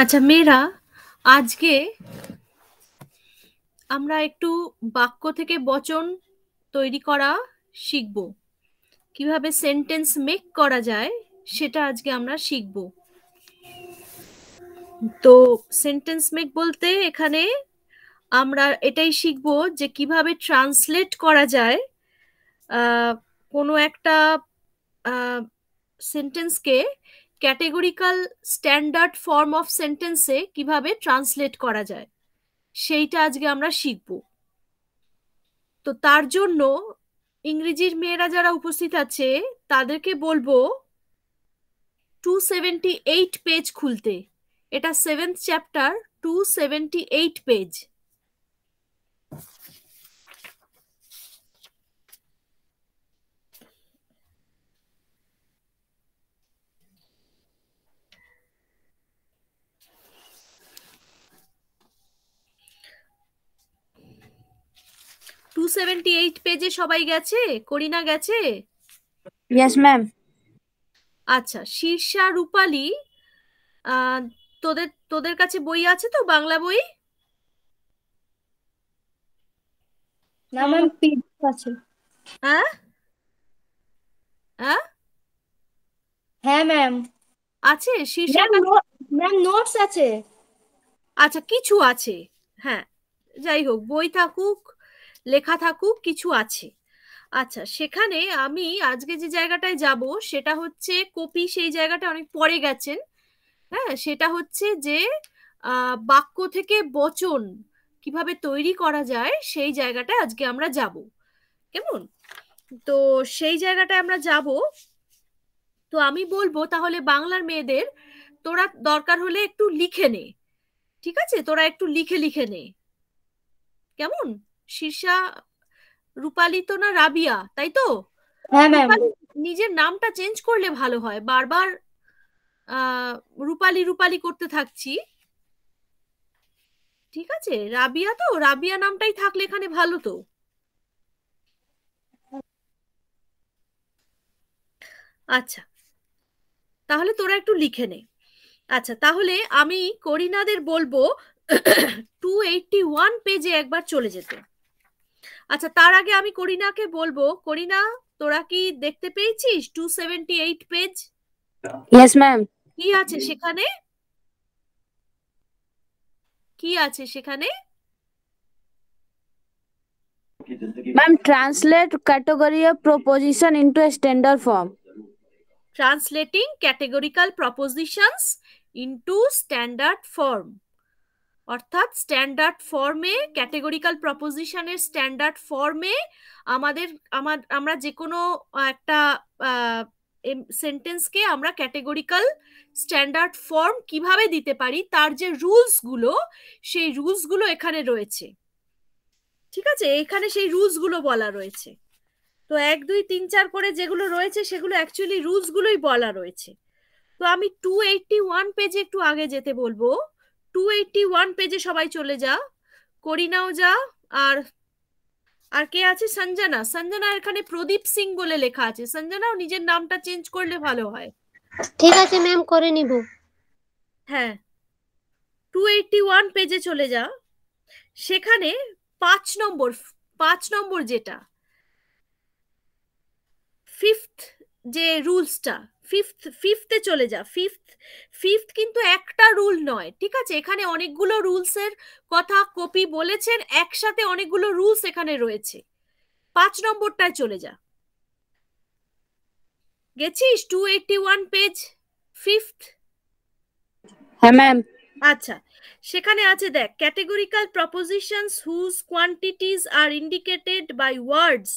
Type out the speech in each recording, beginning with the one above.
আচ্ছা মেয়েরা আজকে আমরা একটু বাক্য থেকে বচন তৈরি করা শিখব কিভাবে সেন্টেন্স মেক করা যায় সেটা আজকে আমরা শিখব তো সেন্টেন্স মেক বলতে এখানে আমরা এটাই শিখব যে কিভাবে ট্রান্সলেট করা যায় কোনো একটা সেন্টেন্সকে ক্যাটেগরিক্যাল স্ট্যান্ডার্ড ফর্ম অফ সেন্টেন্সে কিভাবে ট্রান্সলেট করা যায় সেইটা আজকে আমরা শিখব তো তার জন্য ইংরেজির মেয়েরা যারা উপস্থিত আছে তাদেরকে বলবো টু সেভেন্টি এইট পেজ খুলতে এটা seventh chapter two seventy eight page two seventy eight পেজে সবাই গেছে করিনা গেছে ম্যাম আচ্ছা শীর্ষা রূপালী তোদের তোদের কাছে বই আছে তো বাংলা বই হ্যাঁ হ্যাঁ ম্যাম আছে ম্যাম নোটস আছে আচ্ছা কিছু আছে হ্যাঁ যাই হোক বই থাকুক লেখা থাকুক কিছু আছে আচ্ছা সেখানে আমি আজকে যে জায়গাটায় যাব সেটা হচ্ছে কপি সেই জায়গাটা অনেক পরে গেছেন হ্যাঁ সেটা হচ্ছে যে বাক্য থেকে বচন কিভাবে তৈরি করা যায় সেই জায়গাটায় আজকে আমরা যাব কেমন তো সেই জায়গাটায় আমরা যাব তো আমি বলবো তাহলে বাংলার মেয়েদের তোরা দরকার হলে একটু লিখে নে ঠিক আছে তোরা একটু লিখে লিখে নে কেমন শীর্ষা রূপালী তো না রাবিয়া তাই তো হ্যাঁ, নিজের নামটা চেঞ্জ করলে ভালো হয় বারবার রূপালী রূপালী করতে থাকছি ঠিক আছে রাবিয়া তো রাবিয়া নামটাই থাকলে এখানে ভালো তো আচ্ছা তাহলে তোরা একটু লিখে নে আচ্ছা তাহলে আমি করিনাদের বলবো টু এইটটি ওয়ান পেজে একবার চলে যেতে আচ্ছা তার আগে আমি করিনাকে বলবো করিনা তোরা কি দেখতে পেয়েছিস two seventy eight page yes ma'am কি আছে সেখানে কি আছে সেখানে ma'am translate category of proposition into standard form translating categorical propositions into standard form অর্থাৎ স্ট্যান্ডার্ড ফর্মে ক্যাটেগরিক্যাল প্রপোজিশনের স্ট্যান্ডার্ড ফর্মে আমাদের আমার আমরা যে কোনো একটা সেন্টেন্সকে আমরা ক্যাটেগরিক্যাল স্ট্যান্ডার্ড ফর্ম কিভাবে দিতে পারি তার যে রুলসগুলো সেই রুলসগুলো এখানে রয়েছে ঠিক আছে এখানে সেই রুলসগুলো বলা রয়েছে তো এক দুই তিন চার করে যেগুলো রয়েছে সেগুলো অ্যাকচুয়ালি রুলসগুলোই বলা রয়েছে তো আমি টু এইটটি ওয়ান পেজে একটু আগে যেতে বলবো টু এইটটি ওয়ান পেজে সবাই চলে যা করিনাও যা আর আর কে আছে সঞ্জনা সঞ্জনা এখানে প্রদীপ সিং বলে লেখা আছে সঞ্জনাও নিজের নামটা চেঞ্জ করলে ভালো হয় ঠিক আছে ম্যাম করে নিব হ্যাঁ টু এইটটি ওয়ান পেজে চলে যা সেখানে পাঁচ নম্বর পাঁচ নম্বর যেটা ফিফথ যে রুলসটা ফিফথ ফিফথে চলে যা ফিফথ ফিফথ কিন্তু একটা রুল নয় ঠিক আছে এখানে অনেকগুলো রুলসের কথা কপি বলেছেন একসাথে অনেকগুলো রুলস এখানে রয়েছে পাঁচ নম্বরটায় চলে যা গেছিস two eighty one page fifth হ্যাঁ ম্যাম আচ্ছা সেখানে আছে দেখ categorical propositions whose quantities are indicated by words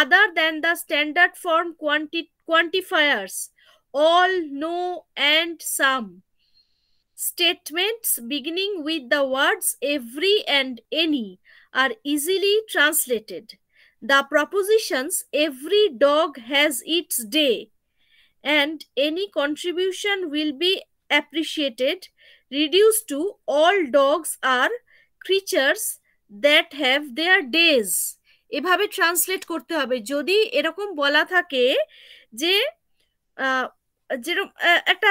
other than the standard form quantity quantifiers all, no, and some. Statements beginning with the words every and any are easily translated. The propositions every dog has its day and any contribution will be appreciated reduced to all dogs are creatures that have their days এভাবে translate করতে হবে যদি এরকম বলা থাকে যে যেরকম একটা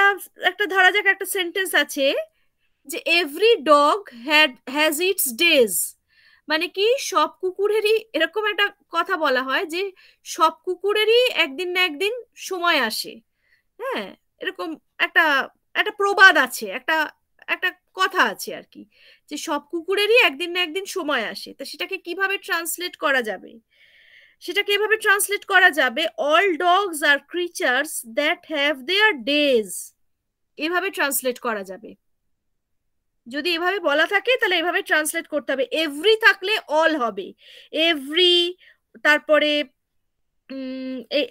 একটা ধরা যাক একটা সেন্টেন্স আছে যে every dog had has its days মানে কি সব কুকুরেরই এরকম একটা কথা বলা হয় যে সব কুকুরেরই একদিন না একদিন সময় আসে হ্যাঁ এরকম একটা একটা প্রবাদ আছে একটা একটা কথা আছে আর কি যে সব কুকুরেরই একদিন না একদিন সময় আসে তা সেটাকে কিভাবে ট্রান্সলেট করা যাবে সেটাকে এভাবে ট্রান্সলেট করা যাবে all dogs are creatures that have their days এভাবে ট্রান্সলেট করা যাবে যদি এভাবে বলা থাকে তাহলে এভাবে ট্রান্সলেট করতে হবে এভরি থাকলে অল হবে এভরি তারপরে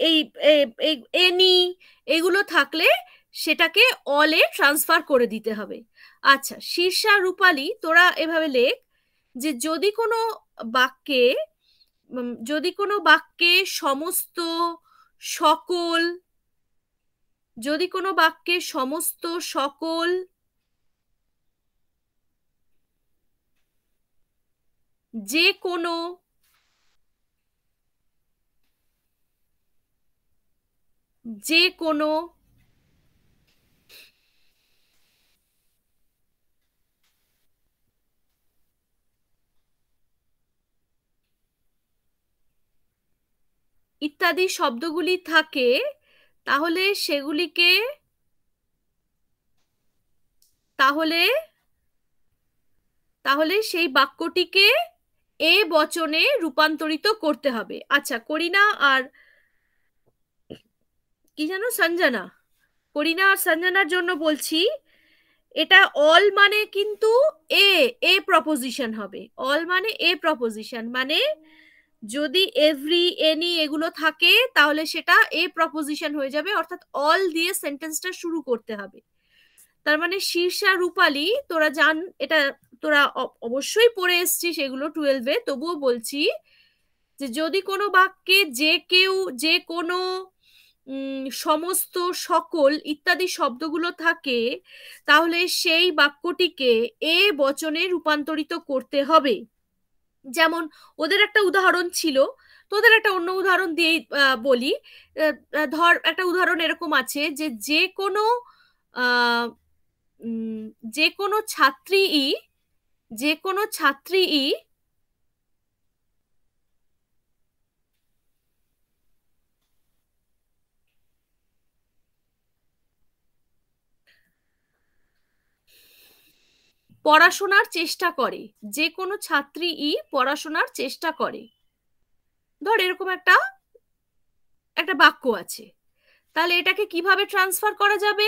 এই এনি এগুলো থাকলে সেটাকে অলে ট্রান্সফার করে দিতে হবে আচ্ছা শীর্ষা রূপালী তোরা এভাবে লেখ যে যদি কোনো বাক্যে যদি কোনো বাক্যে সমস্ত সকল যদি কোনো বাক্যে সমস্ত সকল যে কোনো যে কোনো ইত্যাদি শব্দগুলি থাকে তাহলে সেগুলিকে তাহলে তাহলে সেই বাক্যটিকে এ বচনে রূপান্তরিত করতে হবে আচ্ছা করিনা আর কি জানো সঞ্জনা করিনা আর সঞ্জনার জন্য বলছি এটা অল মানে কিন্তু এ এ প্রপোজিশন হবে অল মানে এ প্রপোজিশন মানে যদি এভরি এনি এগুলো থাকে তাহলে সেটা এ প্রপোজিশন হয়ে যাবে অর্থাৎ অল দিয়ে সেন্টেন্সটা শুরু করতে হবে তার মানে শীর্ষা রূপালী তোরা জান এটা তোরা অবশ্যই পড়ে এসছিস এগুলো টুয়েলভে তবুও বলছি যে যদি কোনো বাক্যে যে কেউ যে কোনো সমস্ত সকল ইত্যাদি শব্দগুলো থাকে তাহলে সেই বাক্যটিকে এ বচনে রূপান্তরিত করতে হবে যেমন ওদের একটা উদাহরণ ছিল তোদের একটা অন্য উদাহরণ দিয়ে বলি ধর একটা উদাহরণ এরকম আছে যে যে কোনো যে কোনো ছাত্রী ই যে কোনো ছাত্রী ই পড়াশোনার চেষ্টা করে যে কোনো ছাত্রী ই পড়াশোনার চেষ্টা করে ধর এরকম একটা একটা বাক্য আছে তাহলে এটাকে কিভাবে ট্রান্সফার করা যাবে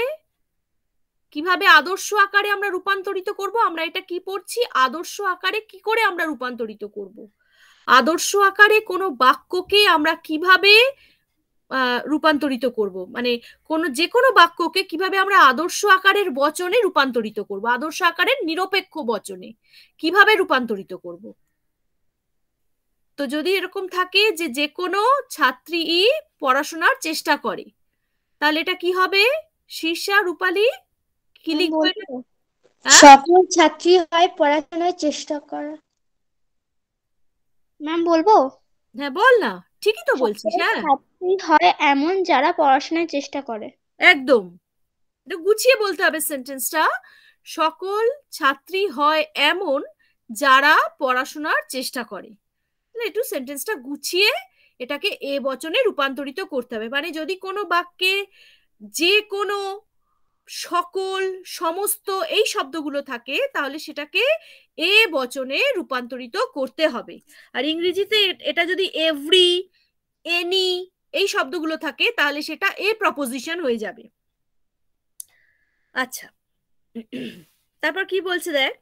কিভাবে আদর্শ আকারে আমরা রূপান্তরিত করব আমরা এটা কি পড়ছি আদর্শ আকারে কি করে আমরা রূপান্তরিত করব আদর্শ আকারে কোনো বাক্যকে আমরা কিভাবে রূপান্তরিত করব মানে কোনো যে কোনো বাক্যকে কিভাবে আমরা আদর্শ আকারের বচনে রূপান্তরিত করব আদর্শ আকারের নিরপেক্ষ বচনে কিভাবে রূপান্তরিত করব তো যদি এরকম থাকে যে যে কোনো ছাত্রী পড়াশোনার চেষ্টা করে তাহলে এটা কি হবে শীর্ষা রূপালী কিলিং হ্যাঁ, হ্যাঁ? হ্যাঁ? সকল ছাত্রী হয় পড়াশোনার চেষ্টা করা ম্যাম বলবো হ্যাঁ বল না ঠিকই তো বলছিস হ্যাঁ হয় এমন যারা পড়াশোনার চেষ্টা করে একদম এটা গুছিয়ে বলতে হবে সেন্টেন্সটা সকল ছাত্রী হয় এমন যারা পড়াশোনার চেষ্টা করে একটু সেন্টেন্সটা গুছিয়ে এটাকে এ বচনে রূপান্তরিত করতে হবে মানে যদি কোনো বাক্যে যে কোনো সকল সমস্ত এই শব্দগুলো থাকে তাহলে সেটাকে এ বচনে রূপান্তরিত করতে হবে আর ইংরেজিতে এটা যদি এভরি এনি এই শব্দগুলো থাকে তাহলে সেটা এ প্রপোজিশন হয়ে যাবে আচ্ছা তারপর কি বলছে দেখ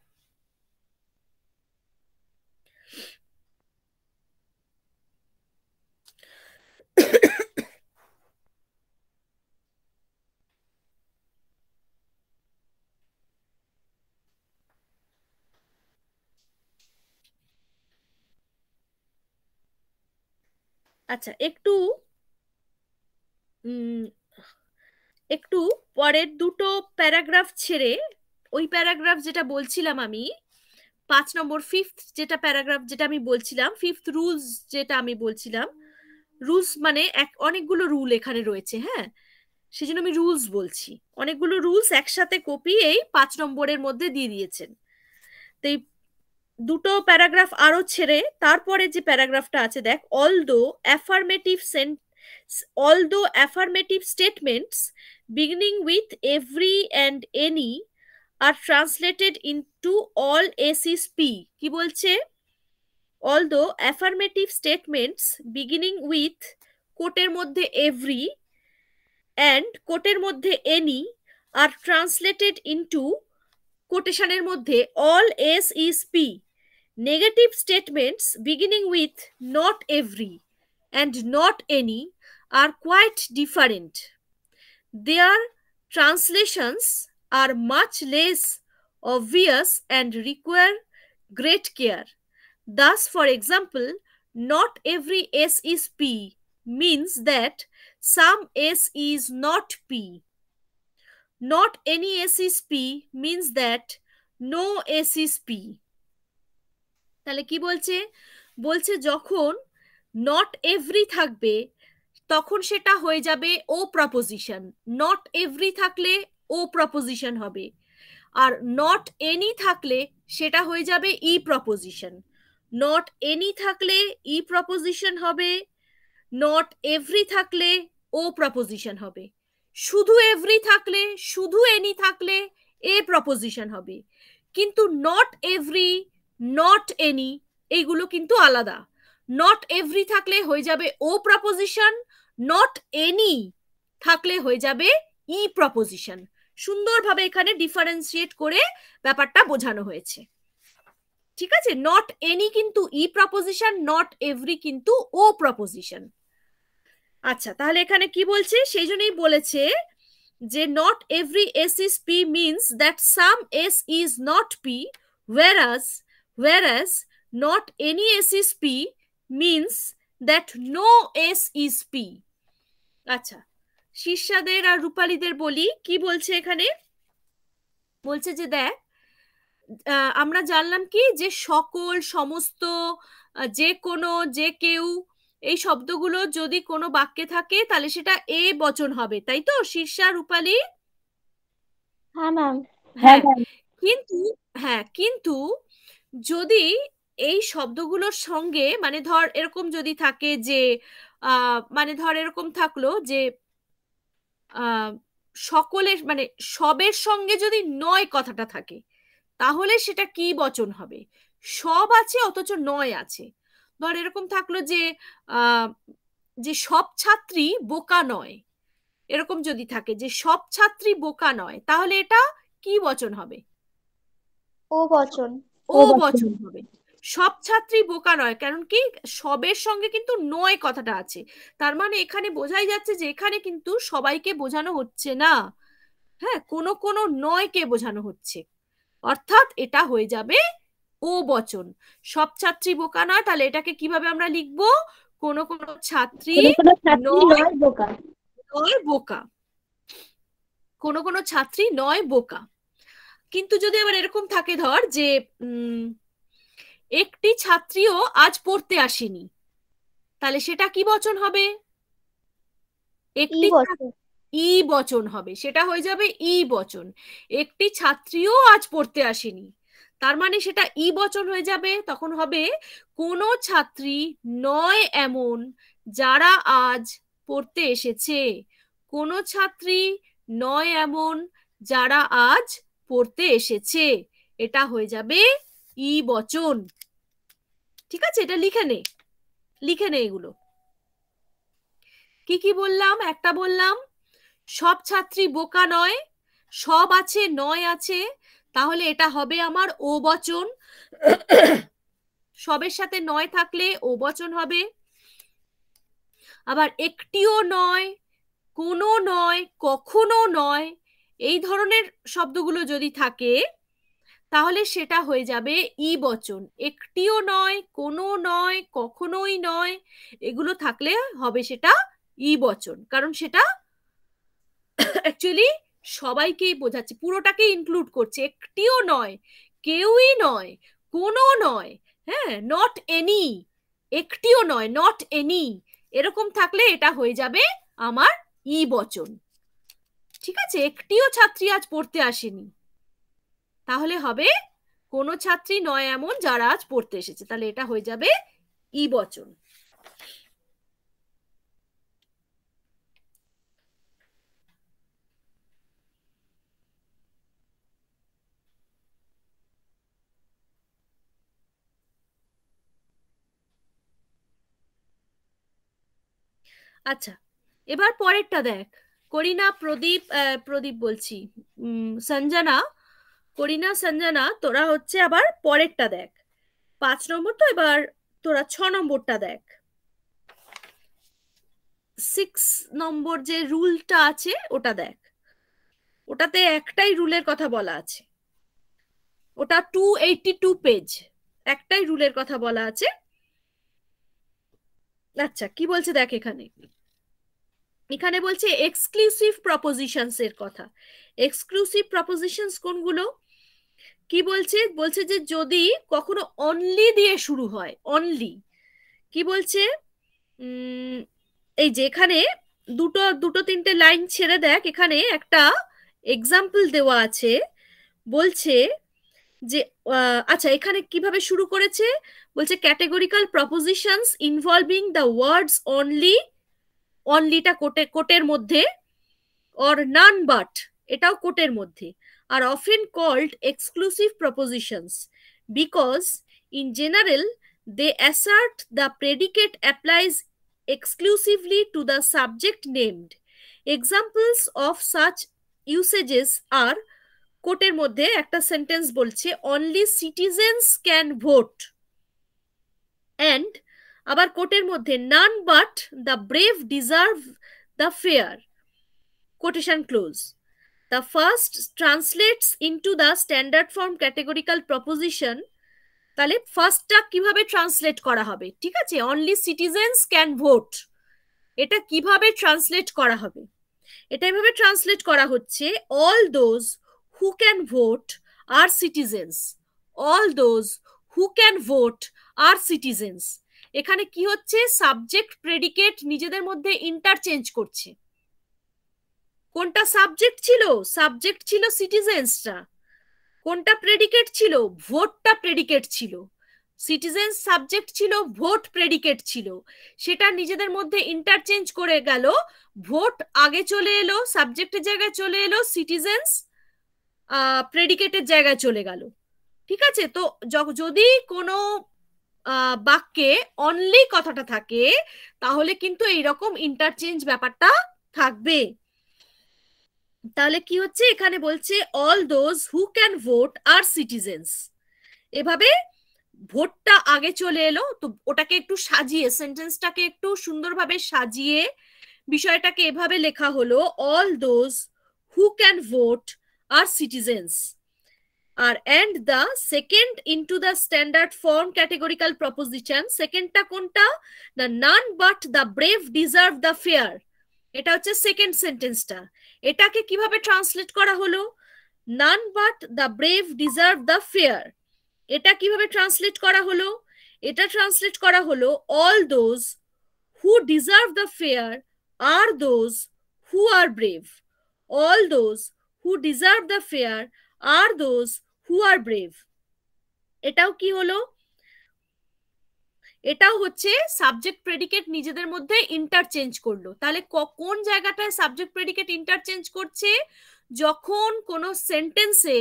আচ্ছা একটু একটু পরের দুটো প্যারাগ্রাফ ছেড়ে ওই প্যারাগ্রাফ যেটা বলছিলাম আমি পাঁচ নম্বর ফিফথ যেটা প্যারাগ্রাফ যেটা আমি বলছিলাম ফিফথ রুলস যেটা আমি বলছিলাম রুলস মানে এক অনেকগুলো রুল এখানে রয়েছে হ্যাঁ সেই জন্য আমি রুলস বলছি অনেকগুলো রুলস একসাথে কপি এই পাঁচ নম্বরের মধ্যে দিয়ে দিয়েছেন তো এই দুটো প্যারাগ্রাফ আরো ছেড়ে তারপরে যে প্যারাগ্রাফটা আছে দেখ although affirmative sent although affirmative statements beginning with every and any are translated into all S is P কি বলছে all although affirmative statements beginning with কোটের মধ্যে এভরি অ্যান্ড কোটের মধ্যে এনি আর ট্রান্সলেটেড ইনটু কোটেশানের মধ্যে all S is P negative statements beginning with not every and not any are quite different. Their translations are much less obvious and require great care. Thus, for example, not every S is P means that some S is not P. Not any S is P means that no S is P. তাহলে কি বলছে বলছে যখন not every থাকবে তখন সেটা হয়ে যাবে ও প্রপোজিশন নট এভরি থাকলে ও প্রপোজিশন হবে আর নট এনি থাকলে সেটা হয়ে যাবে ই প্রপোজিশন নট এনি থাকলে ই e প্রপোজিশন হবে নট এভরি থাকলে ও প্রপোজিশন হবে শুধু এভরি থাকলে শুধু এনি থাকলে এ প্রপোজিশন হবে কিন্তু নট এভরি নট এনি এইগুলো কিন্তু আলাদা নট এভরি থাকলে হয়ে যাবে ও প্রপোজিশন নট এনি থাকলে হয়ে যাবে ই e প্রপোজিশন সুন্দরভাবে এখানে ডিফারেন্সিয়েট করে ব্যাপারটা বোঝানো হয়েছে ঠিক আছে নট এনি কিন্তু ই প্রপোজিশন নট এভরি কিন্তু ও প্রপোজিশন আচ্ছা তাহলে এখানে কি বলছে সেই জন্যই বলেছে যে not every S is P means that some S is not P where whereas not any S is P means that no S is P আচ্ছা শিষ্যাদের আর রূপালীদের বলি কি বলছে এখানে বলছে যে দেখ আমরা জানলাম কি যে সকল সমস্ত যে কোনো যে কেউ এই শব্দগুলো যদি কোনো বাক্যে থাকে তাহলে সেটা এ বচন হবে তাই তো শীর্ষা রূপালী হ্যাঁ, হ্যাঁ, হ্যাঁ কিন্তু হ্যাঁ কিন্তু যদি এই শব্দগুলোর সঙ্গে মানে ধর এরকম যদি থাকে যে মানে ধর এরকম থাকলো যে সকলের মানে সবের সঙ্গে যদি নয় কথাটা থাকে তাহলে সেটা কি বচন হবে সব আছে অথচ নয় আছে ধর এরকম থাকলো যে যে সব ছাত্রী বোকা নয় এরকম যদি থাকে যে সব ছাত্রী বোকা নয় তাহলে এটা কি বচন হবে ও বচন ও বচন হবে সব ছাত্রী বোকা নয় কারণ কি সবের সঙ্গে কিন্তু নয় কথাটা আছে তার মানে এখানে বোঝাই যাচ্ছে যে এখানে কিন্তু সবাইকে বোঝানো হচ্ছে না হ্যাঁ কোনো কোনো নয়কে বোঝানো হচ্ছে অর্থাৎ এটা হয়ে যাবে ও বচন সব ছাত্রী বোকা নয় তাহলে এটাকে কিভাবে আমরা লিখব কোন কোন ছাত্রী নয় বোকা কোন কোন ছাত্রী নয় বোকা কিন্তু যদি আবার এরকম থাকে ধর যে উম একটি ছাত্রীও আজ পড়তে আসেনি তাহলে সেটা কি বচন হবে একটি ই বচন হবে সেটা হয়ে যাবে ই বচন একটি ছাত্রীও আজ পড়তে আসেনি তার মানে সেটা ই বচন হয়ে যাবে তখন হবে কোনো ছাত্রী নয় এমন যারা আজ পড়তে এসেছে কোনো ছাত্রী নয় এমন যারা আজ পড়তে এসেছে এটা হয়ে যাবে ই বচন ঠিক আছে এটা লিখে নে লিখে নে এগুলো কি কি বললাম একটা বললাম সব ছাত্রী বোকা নয় সব আছে নয় আছে তাহলে এটা হবে আমার ও বচন সবের সাথে নয় থাকলে ও বচন হবে আবার একটিও নয় কোনো নয় কখনো নয় এই ধরনের শব্দগুলো যদি থাকে তাহলে সেটা হয়ে যাবে ই বচন একটিও নয় কোনো নয় কখনোই নয় এগুলো থাকলে হবে সেটা ই বচন কারণ সেটা অ্যাকচুয়ালি সবাইকেই বোঝাচ্ছে পুরোটাকে ইনক্লুড করছে একটিও নয় কেউই নয় কোনো নয় হ্যাঁ নট এনি একটিও নয় নট এনি এরকম থাকলে এটা হয়ে যাবে আমার ই বচন ঠিক আছে একটিও ছাত্রী আজ পড়তে আসেনি তাহলে হবে কোনো ছাত্রী নয় এমন যারা আজ পড়তে এসেছে তাহলে এটা হয়ে যাবে ই বচন আচ্ছা এবার পরেরটা দেখ করিনা প্রদীপ প্রদীপ বলছি সঞ্জনা করিনা সঞ্জনা তোরা হচ্ছে আবার পরেরটা দেখ পাঁচ নম্বর তো এবার তোরা ছ নম্বরটা দেখ সিক্স নম্বর যে রুলটা আছে ওটা দেখ ওটাতে একটাই রুলের কথা বলা আছে ওটা টু এইটি টু পেজ একটাই রুলের কথা বলা আছে আচ্ছা কি বলছে দেখ এখানে এখানে বলছে এক্সক্লুসিভ প্রপোজিশনস এর কথা এক্সক্লুসিভ প্রপোজিশনস কোনগুলো কি বলছে বলছে যে যদি কখনো অনলি দিয়ে শুরু হয় অনলি কি বলছে এই যেখানে দুটো দুটো তিনটে লাইন ছেড়ে দেখ এখানে একটা এক্সাম্পল দেওয়া আছে বলছে যে আচ্ছা এখানে কিভাবে শুরু করেছে বলছে categorical propositions involving the words only অনলিটা কোটে কোটের মধ্যে অর নান বাট এটাও কোটের মধ্যে are often called exclusive propositions because, in general, they assert the predicate applies exclusively to the subject named. Examples of such usages are কোটের মধ্যে একটা সেন্টেন্স বলছে only citizens can vote and আবার কোটের মধ্যে none but the brave deserve the fair quotation close The first translates into the standard form categorical proposition তাহলে ফার্স্টটা কিভাবে translate করা হবে ঠিক আছে অনলি সিটিজেন্স ক্যান ভোট এটা কিভাবে ট্রান্সলেট করা হবে এটা এভাবে ট্রান্সলেট করা হচ্ছে all those who can vote are citizens all those who can vote are citizens এখানে কি হচ্ছে সাবজেক্ট প্রেডিকেট নিজেদের মধ্যে ইন্টারচেঞ্জ করছে কোনটা সাবজেক্ট ছিল সাবজেক্ট ছিল সিটিজেন্সটা কোনটা প্রেডিকেট ছিল ভোটটা প্রেডিকেট ছিল সিটিজেন্স সাবজেক্ট ছিল ভোট প্রেডিকেট ছিল সেটা নিজেদের মধ্যে ইন্টারচেঞ্জ করে গেল ভোট আগে চলে এলো সাবজেক্টের জায়গায় চলে এলো সিটিজেন্স প্রেডিকেটের জায়গায় চলে গেল ঠিক আছে তো যদি কোনো বাক্যে অনলি কথাটা থাকে তাহলে কিন্তু এইরকম ইন্টারচেঞ্জ ব্যাপারটা থাকবে তাহলে কি হচ্ছে এখানে বলছে all those who can vote are citizens এভাবে ভোটটা আগে চলে এলো তো ওটাকে একটু সাজিয়ে সেন্টেন্সটাকে একটু সুন্দরভাবে সাজিয়ে বিষয়টাকে এভাবে লেখা হলো all those who can vote are citizens আর and the second into the standard form categorical proposition সেকেন্ডটা কোনটা না none but the brave deserve the fair এটা হচ্ছে সেকেন্ড সেন্টেন্সটা এটাকে কিভাবে ট্রান্সলেট করা হলো none but the brave deserve the fair এটা কিভাবে ট্রান্সলেট করা হলো এটা ট্রান্সলেট করা হলো all those who deserve the fair are those who are brave all those who deserve the fair are those who are brave এটাও কি হলো এটাও হচ্ছে সাবজেক্ট প্রেডিকেট নিজেদের মধ্যে ইন্টারচেঞ্জ করলো তাহলে কোন জায়গাটায় সাবজেক্ট প্রেডিকেট ইন্টারচেঞ্জ করছে যখন কোনো সেন্টেন্সে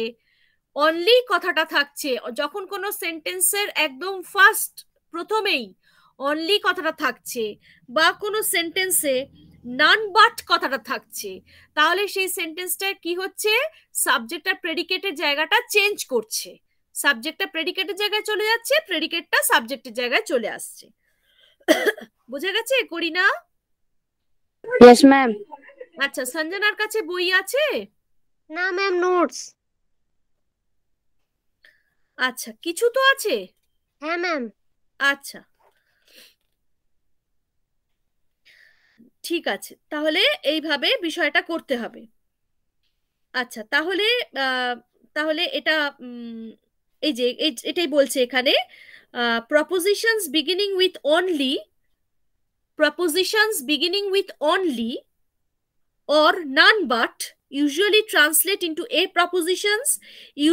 অনলি কথাটা থাকছে যখন কোনো সেন্টেন্সের একদম ফার্স্ট প্রথমেই অনলি কথাটা থাকছে বা কোনো সেন্টেন্সে নান বাট কথাটা থাকছে তাহলে সেই সেন্টেন্সটা কি হচ্ছে সাবজেক্ট আর প্রেডিকেটের জায়গাটা চেঞ্জ করছে সাবজেক্টটা প্রেডিকেটের জায়গায় চলে যাচ্ছে প্রেডিকেটটা সাবজেক্টের জায়গায় চলে আসছে বোঝা গেছে করি না ইয়েস ম্যাম আচ্ছা সঞ্জনার কাছে বই আছে না ম্যাম নোটস আচ্ছা কিছু তো আছে হ্যাঁ ম্যাম আচ্ছা ঠিক আছে তাহলে এইভাবে বিষয়টা করতে হবে আচ্ছা তাহলে তাহলে এটা এই যে এটাই বলছে এখানে propositions beginning with only propositions beginning with only or none but usually translate into a propositions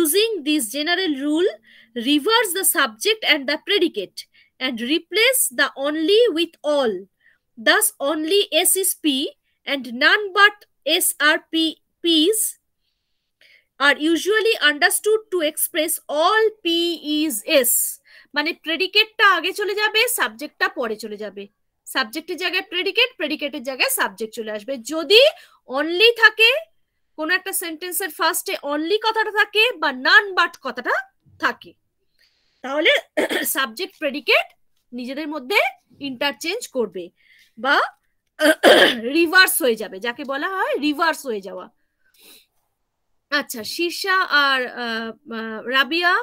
using this general rule reverse the subject and the predicate and replace the only with all thus only s is p and none but s p p's are usually understood to express all p is e s মানে প্রেডিকেটটা আগে চলে যাবে সাবজেক্টটা পরে চলে যাবে সাবজেক্টের জায়গায় প্রেডিকেট প্রেডিকেটের জায়গায় সাবজেক্ট চলে আসবে যদি অনলি থাকে কোন একটা সেন্টেন্সের ফার্স্টে অনলি কথাটা থাকে বা নান বাট কথাটা থাকে তাহলে সাবজেক্ট প্রেডিকেট নিজেদের মধ্যে ইন্টারচেঞ্জ করবে বা রিভার্স হয়ে যাবে যাকে বলা হয় রিভার্স হয়ে যাওয়া আচ্ছা শীর্ষা আর রাবিয়া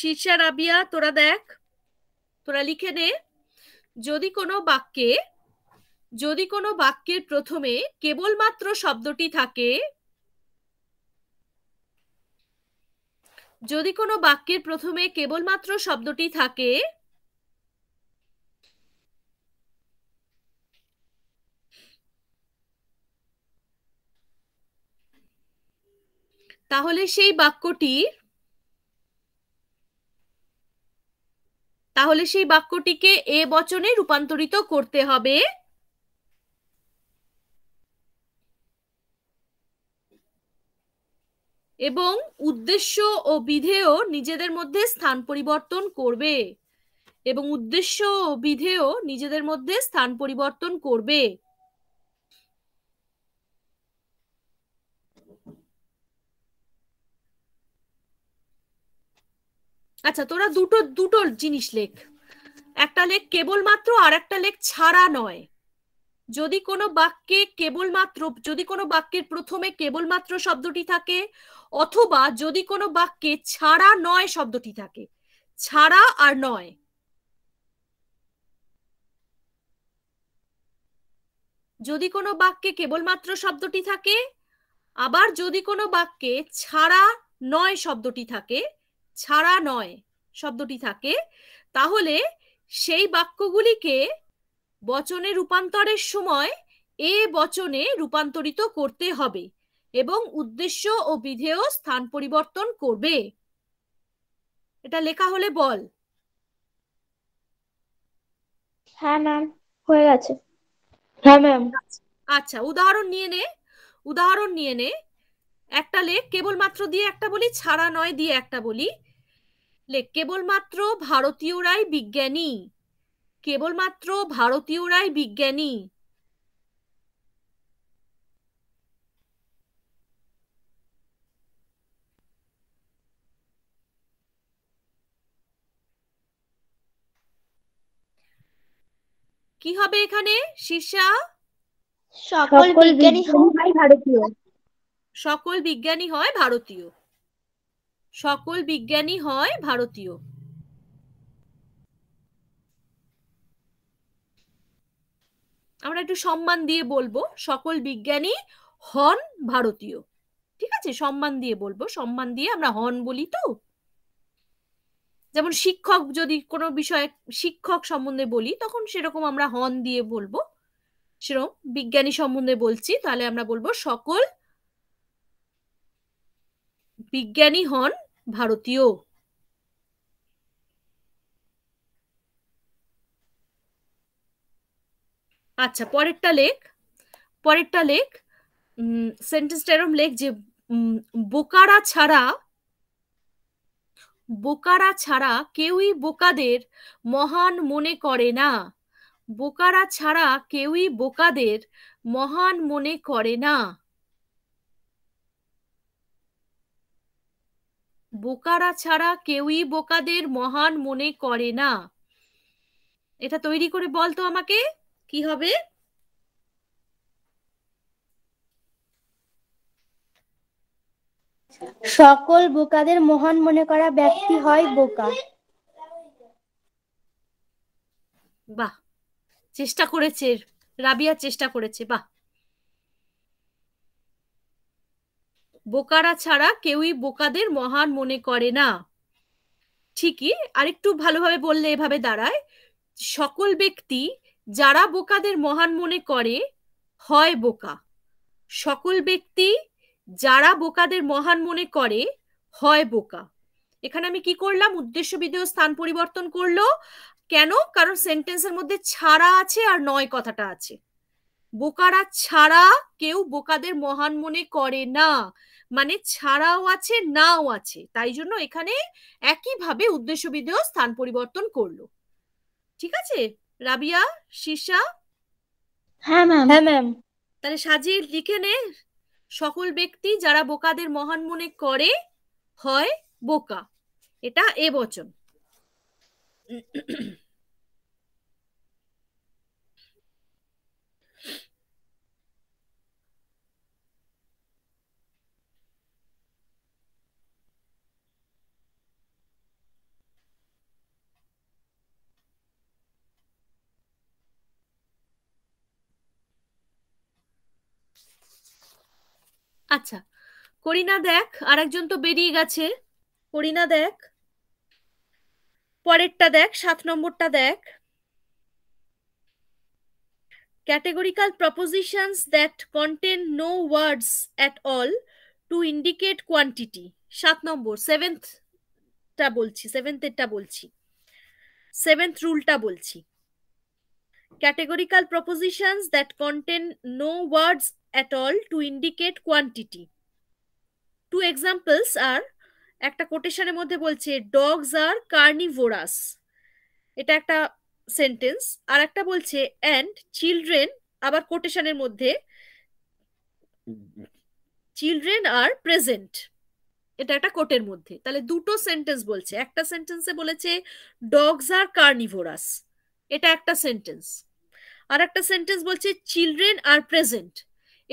শীর্ষা রাবিয়া তোরা দেখ তোরা লিখে নে যদি কোনো বাক্যে যদি কোনো বাক্যের প্রথমে কেবলমাত্র শব্দটি থাকে যদি কোনো বাক্যের প্রথমে কেবলমাত্র শব্দটি থাকে তাহলে সেই বাক্যটির তাহলে সেই বাক্যটিকে এ বচনে রূপান্তরিত করতে হবে এবং উদ্দেশ্য ও বিধেয় নিজেদের মধ্যে স্থান পরিবর্তন করবে এবং উদ্দেশ্য ও বিধেয় নিজেদের মধ্যে স্থান পরিবর্তন করবে আচ্ছা তোরা দুটো দুটো জিনিস লেখ একটা লেখ কেবলমাত্র আর একটা লেখ ছাড়া নয় যদি কোনো বাক্যে কেবলমাত্র যদি কোনো বাক্যের প্রথমে কেবলমাত্র শব্দটি থাকে অথবা যদি কোনো বাক্যে ছাড়া নয় শব্দটি থাকে ছাড়া আর নয় যদি কোনো বাক্যে কেবলমাত্র শব্দটি থাকে আবার যদি কোনো বাক্যে ছাড়া নয় শব্দটি থাকে ছাড়া নয় শব্দটি থাকে তাহলে সেই বাক্যগুলিকে বচনে রূপান্তরের সময় এ বচনে রূপান্তরিত করতে হবে এবং উদ্দেশ্য ও বিধেয় স্থান পরিবর্তন করবে এটা লেখা হলে বল হ্যাঁ ম্যাম হয়ে গেছে হ্যাঁ ম্যাম আচ্ছা উদাহরণ নিয়ে নে উদাহরণ নিয়ে নে একটা লেখ কেবলমাত্র দিয়ে একটা বলি ছাড়া নয় দিয়ে একটা বলি কেবলমাত্র ভারতীয়রাই বিজ্ঞানী কেবলমাত্র ভারতীয়রাই বিজ্ঞানী কি হবে এখানে শীর্ষা সকল বিজ্ঞানী হয় ভারতীয় সকল বিজ্ঞানী হয় ভারতীয় সকল বিজ্ঞানী হয় ভারতীয় আমরা একটু সম্মান দিয়ে বলবো সকল বিজ্ঞানী হন ভারতীয় ঠিক আছে সম্মান দিয়ে বলবো সম্মান দিয়ে আমরা হন বলি তো যেমন শিক্ষক যদি কোনো বিষয়ে শিক্ষক সম্বন্ধে বলি তখন সেরকম আমরা হন দিয়ে বলবো সেরকম বিজ্ঞানী সম্বন্ধে বলছি তাহলে আমরা বলবো সকল বিজ্ঞানী হন ভারতীয় আচ্ছা পরেরটা লেখ পরেরটা লেখ সেন্টেন্সটা এরম লেখ যে বোকারা ছাড়া বোকারা ছাড়া কেউই বোকাদের মহান মনে করে না বোকারা ছাড়া কেউই বোকাদের মহান মনে করে না বোকারা ছাড়া কেউই বোকাদের মহান মনে করে না এটা তৈরি করে বলতো আমাকে কি হবে সকল বোকাদের মহান মনে করা ব্যক্তি হয় বোকা বাহ চেষ্টা করেছে রাবিয়া চেষ্টা করেছে বাহ বোকারা ছাড়া কেউই বোকাদের মহান মনে করে না ঠিকই আরেকটু ভালোভাবে বললে এভাবে দাঁড়ায় সকল ব্যক্তি যারা বোকাদের মহান মনে করে হয় বোকা সকল ব্যক্তি যারা বোকাদের মহান মনে করে হয় বোকা এখানে আমি কি করলাম উদ্দেশ্য বিধেয় স্থান পরিবর্তন করলো কেন কারণ সেন্টেন্সের মধ্যে ছাড়া আছে আর নয় কথাটা আছে বোকারা ছাড়া কেউ বোকাদের মহান মনে করে না মানে ছাড়াও আছে নাও আছে তাই জন্য এখানে একইভাবে উদ্দেশ্য বিদেহ স্থান পরিবর্তন করলো ঠিক আছে রাবিয়া শিশা হ্যাঁ ম্যাম হ্যাঁ ম্যাম তাহলে সাজিয়ে লিখে নে সকল ব্যক্তি যারা বোকাদের মহান মনে করে হয় বোকা এটা এ বচন আচ্ছা করিনা দেখ আরেকজন তো বেরিয়ে গেছে করিনা দেখ পরেরটা দেখ সাত নম্বরটা দেখ categorical proposition that contain no words at all to indicate quantity সাত নম্বর সেভেন্থটা বলছি সেভেন্থেরটা বলছি সেভেন্থ রুলটা বলছি categorical propositions that contain no words at all to indicate quantity. Two examples are একটা কোটেশনের মধ্যে বলছে ডগস আর কার্নিভোরাস এটা একটা সেন্টেন্স আর একটা বলছে অ্যান্ড চিলড্রেন আবার কোটেশনের মধ্যে চিলড্রেন আর প্রেজেন্ট এটা একটা কোটের মধ্যে তাহলে দুটো সেন্টেন্স বলছে একটা সেন্টেন্সে বলেছে ডগস আর কার্নিভোরাস এটা একটা সেন্টেন্স আর একটা সেন্টেন্স বলছে চিলড্রেন আর প্রেজেন্ট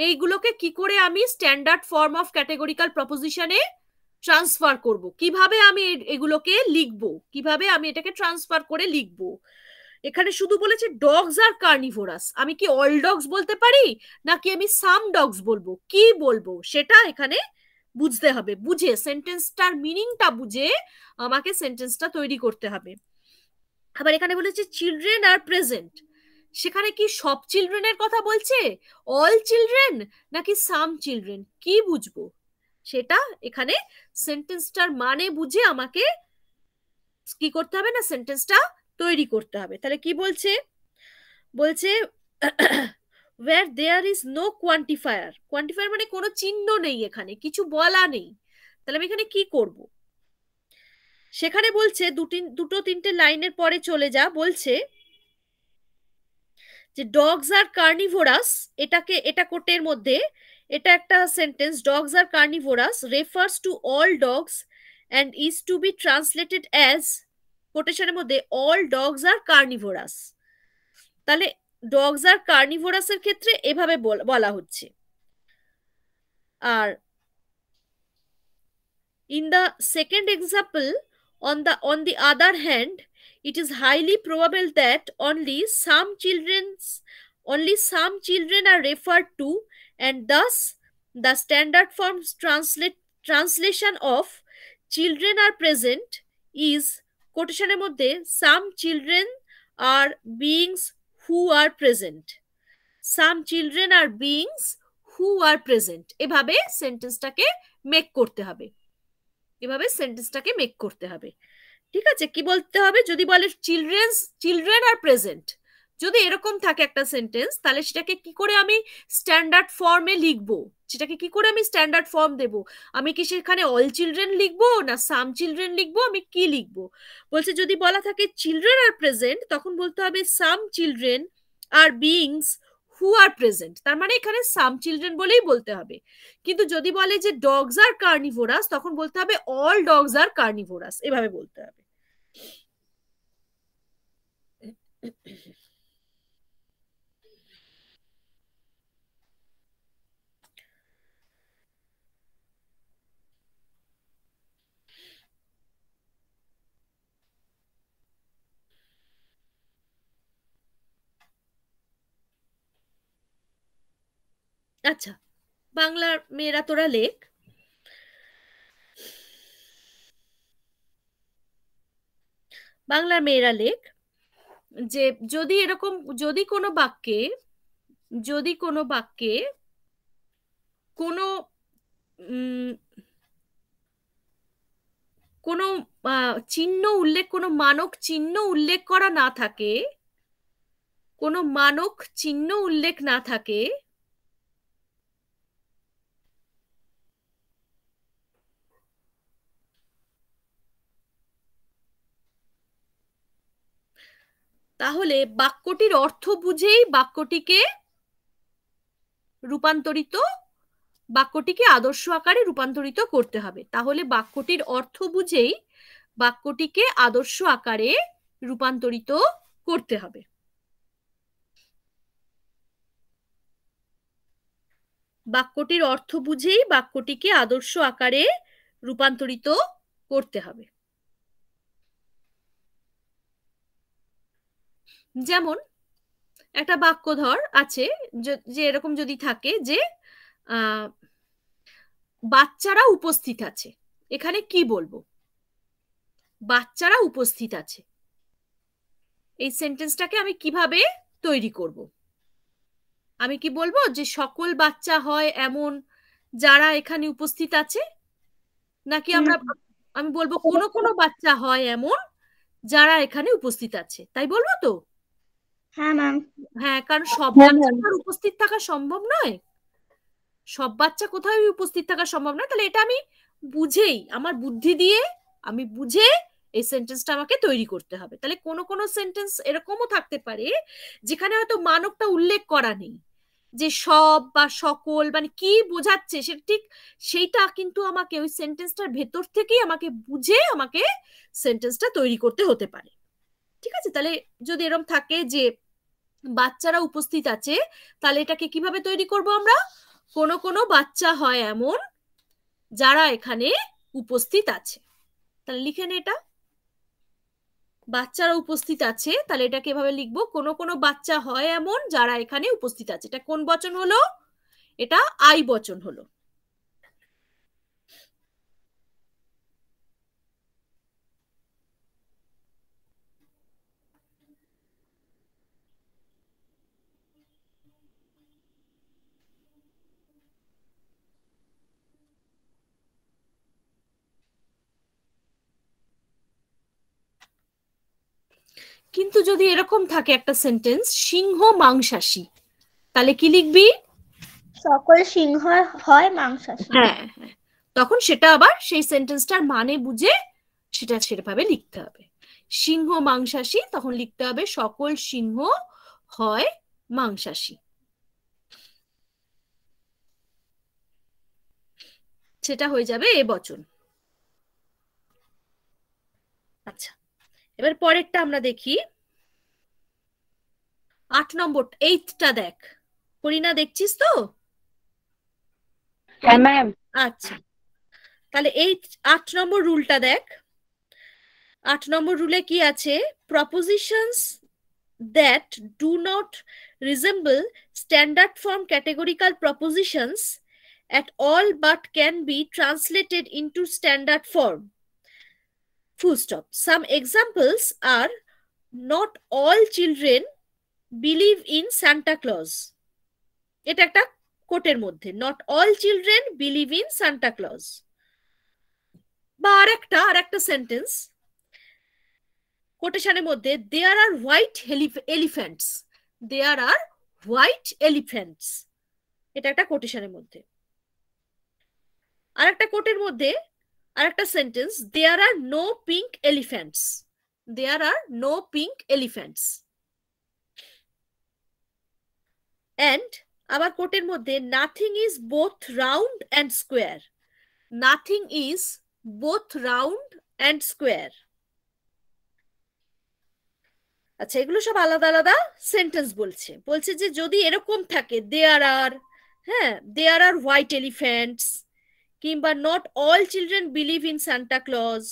এইগুলোকে কি করে আমি স্ট্যান্ডার্ড ফর্ম অফ ক্যাটেগরিক্যাল প্রপোজিশনে ট্রান্সফার করব কিভাবে আমি এগুলোকে লিখব কিভাবে আমি এটাকে ট্রান্সফার করে লিখব এখানে শুধু বলেছে ডগস আর কার্নিভোরাস আমি কি অল ডগস বলতে পারি নাকি আমি সাম ডগস বলবো কি বলবো সেটা এখানে বুঝতে হবে বুঝে সেন্টেন্সটার মিনিংটা বুঝে আমাকে সেন্টেন্সটা তৈরি করতে হবে আবার এখানে বলেছে চিলড্রেন আর প্রেজেন্ট সেখানে কি সব চিলড্রেনের কথা বলছে অল চিলড্রেন নাকি সাম চিলড্রেন কি বুঝবো সেটা এখানে সেন্টেন্সটার মানে বুঝে আমাকে কি করতে হবে না সেন্টেন্সটা তৈরি করতে হবে তাহলে কি বলছে বলছে where there is no quantifier quantifier মানে কোনো চিহ্ন নেই এখানে কিছু বলা নেই তাহলে আমি এখানে কি করব সেখানে বলছে দুটি দুটো তিনটে লাইনের পরে চলে যা বলছে যে ডগস আর কার্নিভোরাস এটাকে এটা কোটের মধ্যে এটা একটা sentence dogs are carnivorous refers to all dogs and is to be translated as কোটেশনের মধ্যে অল ডগস আর কার্নিভোরাস তাহলে ডগস আর কার্নিভোরাসের ক্ষেত্রে এভাবে বলা হচ্ছে আর in the second example on the on the other hand it is highly probable that only some children's only some children are referred to and thus the standard form translate translation of children are present is কোটেশনের মধ্যে some children are beings who are present some children are beings who are present এভাবে সেন্টেন্সটাকে make করতে হবে এভাবে সেন্টেন্সটাকে make করতে হবে ঠিক আছে কি বলতে হবে যদি বলে চিলড্রেন্স চিলড্রেন আর প্রেজেন্ট যদি এরকম থাকে একটা সেন্টেন্স তাহলে সেটাকে কি করে আমি স্ট্যান্ডার্ড ফর্মে লিখব সেটাকে কি করে আমি স্ট্যান্ডার্ড ফর্ম দেব আমি কি সেখানে অল চিলড্রেন লিখবো না সাম চিলড্রেন লিখবো আমি কি লিখব বলছে যদি বলা থাকে চিলড্রেন আর প্রেজেন্ট তখন বলতে হবে some children are beings who are present তার মানে এখানে সাম চিলড্রেন বলেই বলতে হবে কিন্তু যদি বলে যে ডগস আর কার্নিভোরাস তখন বলতে হবে অল ডগস আর কার্নিভোরাস এভাবে বলতে হবে আচ্ছা বাংলার মেয়েরা তোরা লেখ বাংলার মেয়েরা লেখ যে যদি এরকম যদি কোনো বাক্যে যদি কোনো বাক্যে কোনো কোনো চিহ্ন উল্লেখ কোনো মানক চিহ্ন উল্লেখ করা না থাকে কোনো মানক চিহ্ন উল্লেখ না থাকে তাহলে বাক্যটির অর্থ বুঝেই বাক্যটিকে রূপান্তরিত বাক্যটিকে আদর্শ আকারে রূপান্তরিত করতে হবে তাহলে বাক্যটির অর্থ বুঝেই বাক্যটিকে আদর্শ আকারে রূপান্তরিত করতে হবে বাক্যটির অর্থ বুঝেই বাক্যটিকে আদর্শ আকারে রূপান্তরিত করতে হবে যেমন একটা বাক্য ধর আছে যে এরকম যদি থাকে যে বাচ্চারা উপস্থিত আছে এখানে কি বলবো বাচ্চারা উপস্থিত আছে এই সেন্টেন্সটাকে আমি কিভাবে তৈরি করব আমি কি বলবো যে সকল বাচ্চা হয় এমন যারা এখানে উপস্থিত আছে নাকি আমরা আমি বলবো কোনো কোনো বাচ্চা হয় এমন যারা এখানে উপস্থিত আছে তাই বলবো তো হ্যাঁ ম্যাম হ্যাঁ কারণ সব হ্যাঁ, বাচ্চার উপস্থিত থাকা সম্ভব নয় সব বাচ্চা কোথাও উপস্থিত থাকা সম্ভব নয় তাহলে এটা আমি বুঝেই আমার বুদ্ধি দিয়ে আমি বুঝে এই সেন্টেন্সটা আমাকে তৈরি করতে হবে তাহলে কোন কোন সেন্টেন্স এরকমও থাকতে পারে যেখানে হয়তো মানবটা উল্লেখ করা নেই যে সব বা সকল মানে কি বোঝাচ্ছে সেটা ঠিক সেইটা কিন্তু আমাকে ওই সেন্টেন্সটার ভেতর থেকেই আমাকে বুঝে আমাকে সেন্টেন্সটা তৈরি করতে হতে পারে ঠিক আছে তাহলে যদি এরম থাকে যে বাচ্চারা উপস্থিত আছে তাহলে এটাকে কিভাবে তৈরি করব আমরা কোন কোন বাচ্চা হয় এমন যারা এখানে উপস্থিত আছে তাহলে লিখেন এটা বাচ্চারা উপস্থিত আছে তাহলে এটাকে এভাবে লিখবো কোন কোন বাচ্চা হয় এমন যারা এখানে উপস্থিত আছে এটা কোন বচন হলো এটা আই বচন হলো কিন্তু যদি এরকম থাকে একটা সেন্টেন্স সিংহ মাংসাশী তাহলে কি লিখবি সকল সিংহ হয় মাংসাশী হ্যাঁ, হ্যাঁ, হ্যাঁ। তখন সেটা আবার সেই সেন্টেন্সটার মানে বুঝে সেটা সেভাবে লিখতে হবে সিংহ মাংসাশী তখন লিখতে হবে সকল সিংহ হয় মাংসাশী সেটা হয়ে যাবে এ বচন এবার পরেরটা আমরা দেখি আট নম্বর এইটটা দেখ করিনা দেখছিস তো হ্যাঁ, আচ্ছা তাহলে এই আট নম্বর রুলটা দেখ আট নম্বর রুলে কি আছে propositions that do not resemble standard form categorical propositions at all but can be translated into standard form Full stop. Some examples are not all children believe in Santa Claus. এটা একটা কোটের মধ্যে not all children believe in Santa Claus বা আর একটা আর একটা sentence কোটেশনের মধ্যে there are white elephants there are white elephants এটা একটা কোটেশনের মধ্যে আর একটা কোটের মধ্যে আর একটা sentence there are no pink elephants there are no pink elephants and আবার কোটের মধ্যে nothing is both round and square nothing is both round and square আচ্ছা এগুলো সব আলাদা আলাদা সেন্টেন্স বলছে বলছে যে যদি এরকম থাকে দেয়ার আর হ্যাঁ দেয়ার আর হোয়াইট এলিফ্যান্টস কিংবা not all children believe in Santa Claus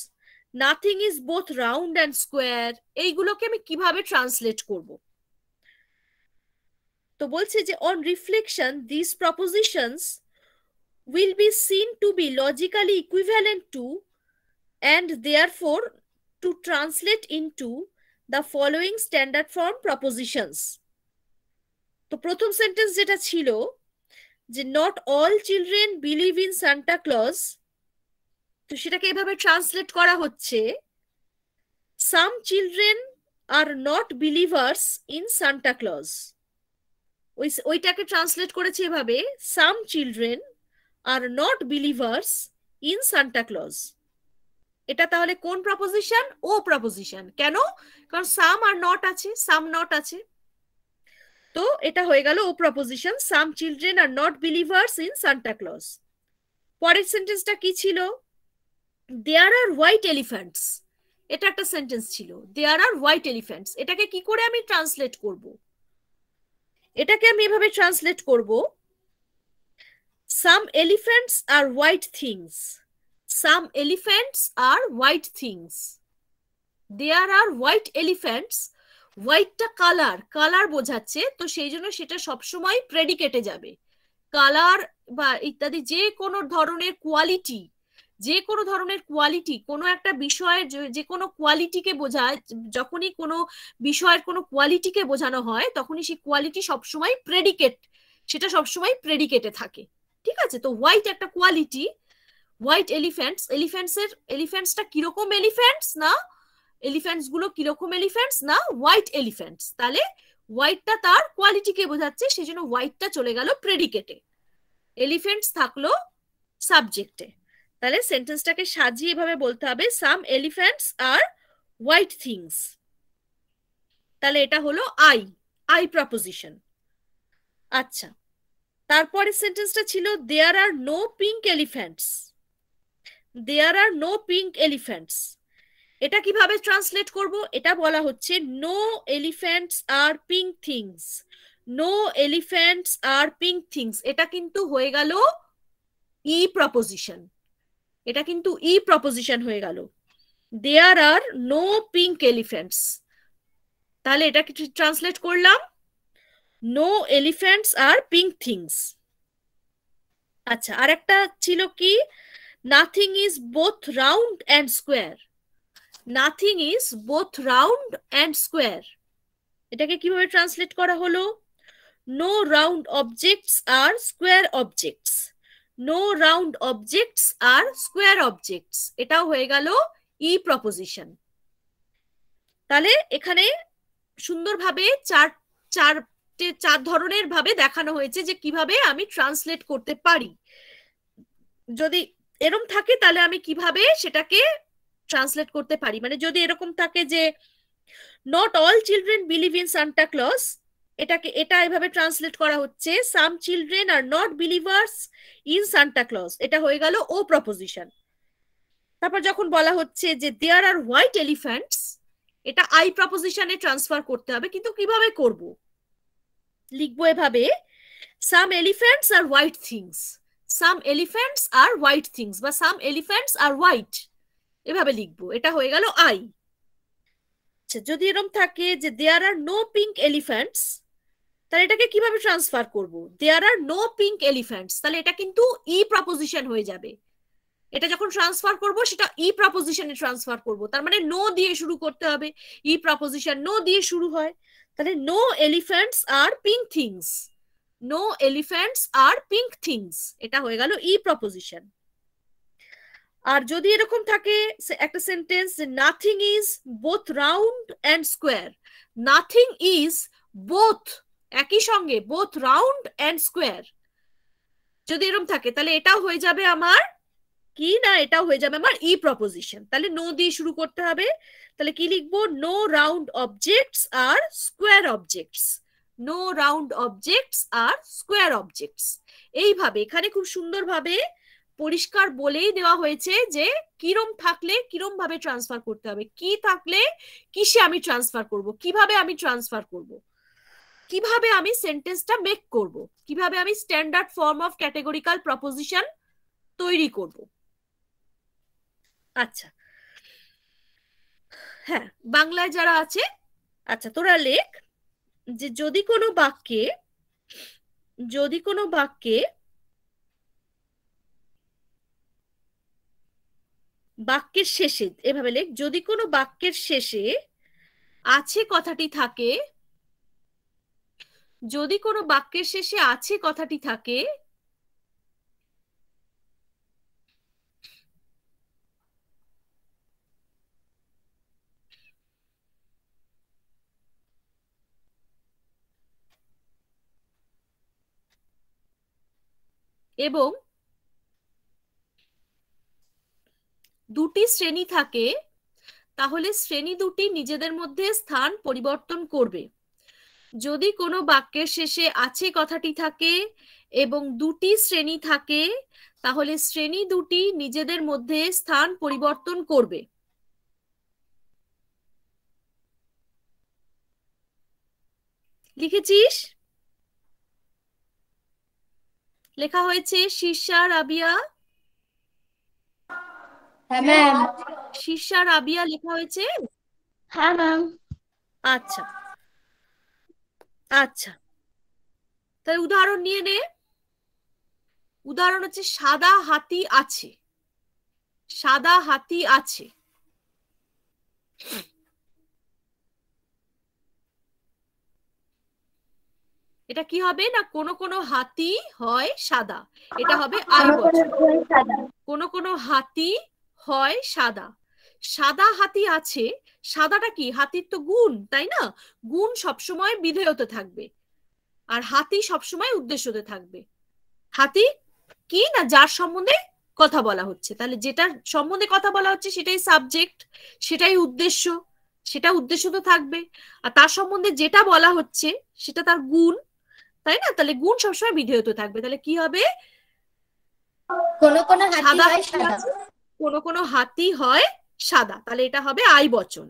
nothing is both round and square এইগুলোকে আমি কিভাবে ট্রান্সলেট করব তো বলছে যে on reflection this propositions will be seen to be logically equivalent to and therefore to translate into the following standard form propositions তো প্রথম sentence যেটা ছিল যে not all children believe in Santa Claus তো সেটাকে এভাবে translate করা হচ্ছে some children are not believers in Santa Claus ওই ওইটাকে ট্রান্সলেট করেছে এভাবে some children are not believers in Santa Claus এটা তাহলে কোন প্রপোজিশন ও প্রপোজিশন কেন কারণ সাম আর নট আছে সাম নট আছে তো এটা হয়ে গেল O proposition some children are not believers in Santa Claus পরের সেন্টেন্সটা কি ছিল দেয়ার আর হোয়াইট এলিফ্যান্টস এটা একটা সেন্টেন্স ছিল দেয়ার আর হোয়াইট এলিফ্যান্টস এটাকে কি করে আমি ট্রান্সলেট করব এটাকে আমি এভাবে ট্রান্সলেট করব some elephants are white things some elephants are white things there are white elephants হোয়াইটটা কালার কালার বোঝাচ্ছে তো সেই জন্য সেটা সবসময় প্রেডিকেটে যাবে কালার বা ইত্যাদি যে কোনো ধরনের কোয়ালিটি যে কোনো ধরনের কোয়ালিটি কোনো একটা বিষয়ের যে কোনো কোয়ালিটিকে বোঝায় যখনই কোনো বিষয়ের কোনো কোয়ালিটিকে বোঝানো হয় তখনই সেই কোয়ালিটি সবসময় প্রেডিকেট সেটা সবসময় প্রেডিকেটে থাকে ঠিক আছে তো হোয়াইট একটা কোয়ালিটি হোয়াইট এলিফ্যান্টস এলিফ্যান্টসের এলিফ্যান্টসটা কিরকম এলিফ্যান্টস না এলিফ্যান্টস গুলো কিরকম এলিফ্যান্টস না হোয়াইট এলিফ্যান্টস তাহলে হোয়াইটটা তার কোয়ালিটিকে বোঝাচ্ছে সেই জন্য হোয়াইটটা চলে গেল প্রেডিকেটে এলিফ্যান্টস থাকলো সাবজেক্টে তাহলে সেন্টেন্সটাকে সাজিয়ে এভাবে বলতে হবে some elephants are white things তাহলে এটা হলো আই আই প্রপোজিশন আচ্ছা তারপরে সেন্টেন্সটা ছিল there are no pink elephants there are no pink elephants এটা কিভাবে ট্রান্সলেট করব এটা বলা হচ্ছে no elephants are pink things no elephants are pink things এটা কিন্তু হয়ে গেল ই e প্রপোজিশন এটা কিন্তু ই e প্রপোজিশন হয়ে গেল there are no pink elephants তাহলে এটা কি ট্রান্সলেট করলাম no elephants are pink things আচ্ছা আর একটা ছিল কি nothing is both round and square nothing is both round and square এটাকে কিভাবে ট্রান্সলেট করা হলো no round objects are square objects no round objects are square objects এটাও হয়ে গেল ই e প্রপোজিশন তাহলে এখানে সুন্দরভাবে চার চারটে চার ধরনের ভাবে দেখানো হয়েছে যে কিভাবে আমি ট্রান্সলেট করতে পারি যদি এরম থাকে তাহলে আমি কিভাবে সেটাকে ট্রান্সলেট করতে পারি মানে যদি এরকম থাকে যে not all children believe in Santa Claus এটাকে এটা এভাবে ট্রান্সলেট করা হচ্ছে some children are not believers in Santa Claus এটা হয়ে গেল ও প্রপোজিশন তারপর যখন বলা হচ্ছে যে দেয়ার আর হোয়াইট এলিফ্যান্টস এটা আই প্রপোজিশনে ট্রান্সফার করতে হবে কিন্তু কিভাবে করব লিখবো এভাবে some elephants are white things some elephants are white things বা সাম এলিফ্যান্টস আর হোয়াইট এভাবে লিখবো এটা হয়ে গেল আই আচ্ছা যদি এরকম থাকে যে there are no pink elephants তাহলে এটাকে কিভাবে ট্রান্সফার করব there are no pink elephants তাহলে এটা কিন্তু ই e প্রপোজিশন হয়ে যাবে এটা যখন ট্রান্সফার করব সেটা ই প্রপোজিশনে ট্রান্সফার করব তার মানে নো দিয়ে শুরু করতে হবে ই প্রপোজিশন নো দিয়ে শুরু হয় তাহলে no elephants are pink things no elephants are pink things এটা হয়ে গেল ই e প্রপোজিশন আর যদি এরকম থাকে একটা sentence nothing is both round and square nothing is both একই সঙ্গে বোথ রাউন্ড অ্যান্ড স্কোয়ার যদি এরকম থাকে তাহলে এটাও হয়ে যাবে আমার কি না এটাও হয়ে যাবে আমার ই e প্রপোজিশন তাহলে নো দিয়ে শুরু করতে হবে তাহলে কি লিখবো no round objects are square objects no round objects are square objects এইভাবে এখানে খুব সুন্দরভাবে ভাবে পরিষ্কার বলেই দেওয়া হয়েছে যে কিরম থাকলে কিরম ভাবে ট্রান্সফার করতে হবে কি থাকলে কিসে আমি ট্রান্সফার করব কিভাবে আমি ট্রান্সফার করব কিভাবে আমি সেন্টেন্সটা মেক করব কিভাবে আমি standard form of categorical proposition তৈরি করব আচ্ছা হ্যাঁ বাংলায় যারা আছে আচ্ছা তোরা লেখ যে যদি কোনো বাক্যে যদি কোনো বাক্যে বাক্যের শেষে এভাবে লেখ যদি কোনো বাক্যের শেষে আছে কথাটি থাকে যদি কোনো বাক্যের শেষে আছে কথাটি থাকে এবং দুটি শ্রেণী থাকে তাহলে শ্রেণী দুটি নিজেদের মধ্যে স্থান পরিবর্তন করবে যদি কোনো বাক্যের শেষে আছে কথাটি থাকে এবং দুটি শ্রেণী থাকে তাহলে শ্রেণী দুটি নিজেদের মধ্যে স্থান পরিবর্তন করবে লিখেছিস লেখা হয়েছে শীর্ষা রাবিয়া হ্যাঁ ম্যাম রাবিয়া লেখা হয়েছে হ্যাঁ ম্যাম আচ্ছা আচ্ছা উদাহরণ নিয়ে নে উদাহরণ হচ্ছে সাদা হাতি আছে সাদা হাতি আছে এটা কি হবে না কোন কোন হাতি হয় সাদা এটা হবে আই বছর কোন কোন হাতি হয় সাদা সাদা হাতি আছে সাদাটা কি হাতির তো গুণ তাই না গুণ সবসময় বিধেয়তে থাকবে আর হাতি সবসময় উদ্দেশ্যতে থাকবে হাতি কি না যার সম্বন্ধে কথা বলা হচ্ছে তাহলে যেটার সম্বন্ধে কথা বলা হচ্ছে সেটাই সাবজেক্ট সেটাই উদ্দেশ্য সেটা উদ্দেশ্য তো থাকবে আর তার সম্বন্ধে যেটা বলা হচ্ছে সেটা তার গুণ তাই না তাহলে গুণ সবসময় বিধেয়ত থাকবে তাহলে কি হবে কোন কোন সাদা কোনো কোনো হাতি হয় সাদা তাহলে এটা হবে আই বচন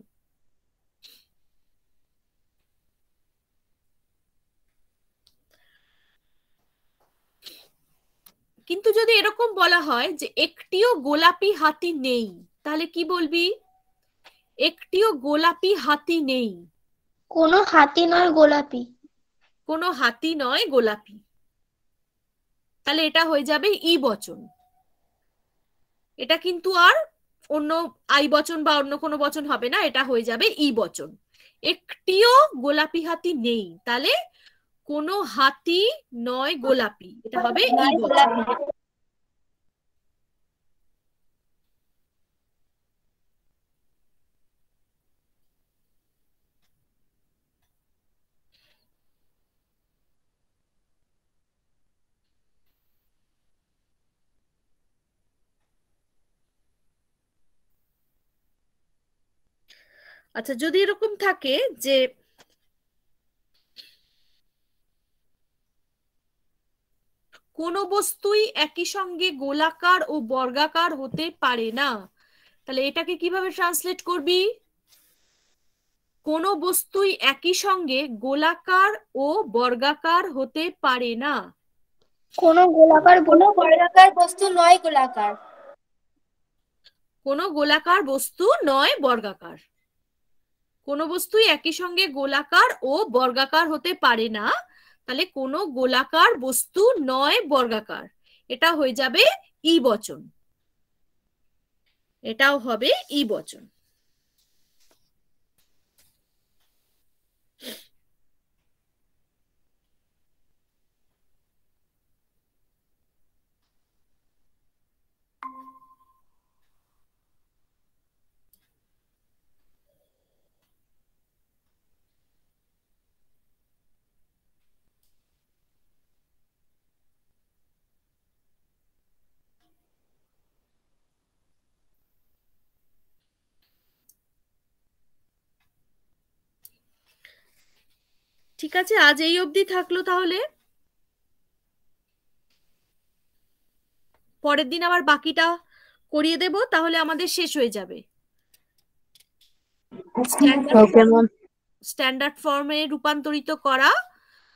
কিন্তু যদি এরকম বলা হয় যে একটিও গোলাপি হাতি নেই তাহলে কি বলবি একটিও গোলাপি হাতি নেই কোনো হাতি নয় গোলাপি কোনো হাতি নয় গোলাপি তাহলে এটা হয়ে যাবে ই বচন এটা কিন্তু আর অন্য আই বচন বা অন্য কোনো বচন হবে না এটা হয়ে যাবে ই বচন একটিও গোলাপি হাতি নেই তাহলে কোনো হাতি নয় গোলাপি এটা হ্যাঁ, হবে ই বচন আচ্ছা যদি এরকম থাকে যে কোন বস্তুই একই সঙ্গে গোলাকার ও বর্গাকার হতে পারে না তাহলে এটাকে কিভাবে ট্রান্সলেট করবি কোন বস্তুই একই সঙ্গে গোলাকার ও বর্গাকার হতে পারে না কোন গোলাকার কোন বর্গাকার বস্তু নয় গোলাকার কোন গোলাকার বস্তু নয় বর্গাকার কোনো বস্তুই একই সঙ্গে গোলাকার ও বর্গাকার হতে পারে না তাহলে কোনো গোলাকার বস্তু নয় বর্গাকার এটা হয়ে যাবে ই বচন এটাও হবে ই বচন ঠিক আছে আজ এই অবধি থাকলো তাহলে পরের দিন আবার বাকিটা করিয়ে দেব তাহলে আমাদের শেষ হয়ে যাবে স্ট্যান্ডার্ড ফর্মে রূপান্তরিত করা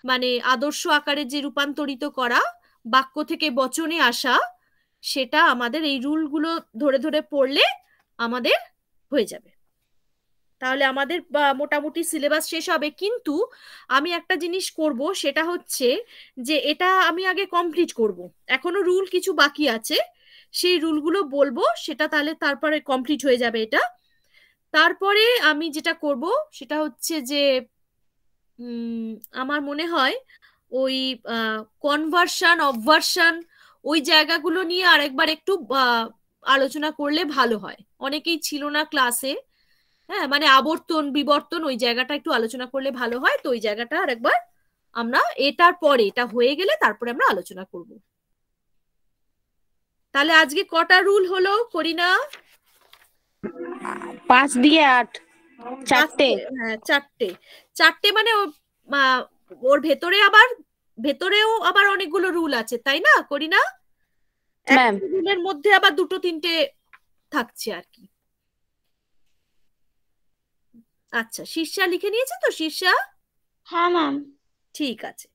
মানে আদর্শ আকারে যে রূপান্তরিত করা বাক্য থেকে বচনে আসা সেটা আমাদের এই রুলগুলো ধরে ধরে পড়লে আমাদের হয়ে যাবে তাহলে আমাদের মোটামুটি সিলেবাস শেষ হবে কিন্তু আমি একটা জিনিস করব সেটা হচ্ছে যে এটা আমি আগে কমপ্লিট করব এখনো রুল কিছু বাকি আছে সেই রুলগুলো বলবো সেটা তাহলে তারপরে কমপ্লিট হয়ে যাবে এটা তারপরে আমি যেটা করব সেটা হচ্ছে যে আমার মনে হয় ওই কনভার্সান অবভার্সন ওই জায়গাগুলো নিয়ে আরেকবার একটু আলোচনা করলে ভালো হয় অনেকেই ছিল না ক্লাসে হ্যাঁ মানে আবর্তন বিবর্তন ওই জায়গাটা একটু আলোচনা করলে ভালো হয় তো ওই জায়গাটা আর একবার আমরা এটার পরে এটা হয়ে গেলে তারপরে আমরা আলোচনা করব তাহলে আজকে কটা রুল হলো করিনা পাঁচ দিয়ে আট চারটে হ্যাঁ চারটে চারটে মানে ওর ভেতরে আবার ভেতরেও আবার অনেকগুলো রুল আছে তাই না করিনা রুলের মধ্যে আবার দুটো তিনটে থাকছে আর কি আচ্ছা শীর্ষা লিখে নিয়েছে তো শীর্ষা হ্যাঁ ম্যাম ঠিক আছে